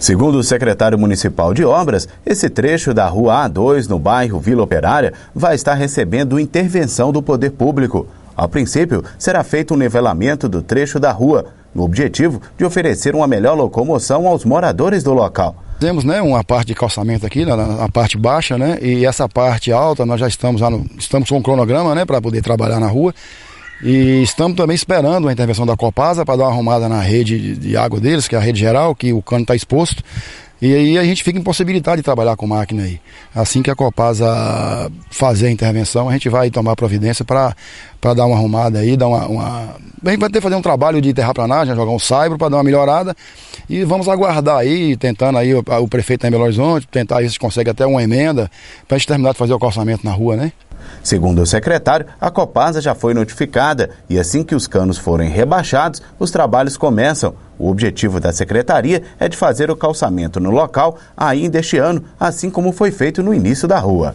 Segundo o secretário municipal de obras, esse trecho da Rua A2, no bairro Vila Operária, vai estar recebendo intervenção do poder público. A princípio, será feito um nivelamento do trecho da rua, no objetivo de oferecer uma melhor locomoção aos moradores do local. Temos né, uma parte de calçamento aqui, né, na, na parte baixa, né, e essa parte alta, nós já estamos, no, estamos com um cronograma né, para poder trabalhar na rua. E estamos também esperando a intervenção da Copasa para dar uma arrumada na rede de água deles, que é a rede geral, que o cano está exposto. E aí a gente fica impossibilitado de trabalhar com máquina aí. Assim que a Copasa fazer a intervenção, a gente vai tomar providência para dar uma arrumada aí, dar uma, uma. A gente vai ter que fazer um trabalho de terraplanagem, jogar um saibro para dar uma melhorada. E vamos aguardar aí, tentando aí o, o prefeito tá em Belo Horizonte, tentar aí se consegue até uma emenda, para a gente terminar de fazer o calçamento na rua, né? Segundo o secretário, a Copasa já foi notificada e assim que os canos forem rebaixados, os trabalhos começam. O objetivo da secretaria é de fazer o calçamento no local ainda este ano, assim como foi feito no início da rua.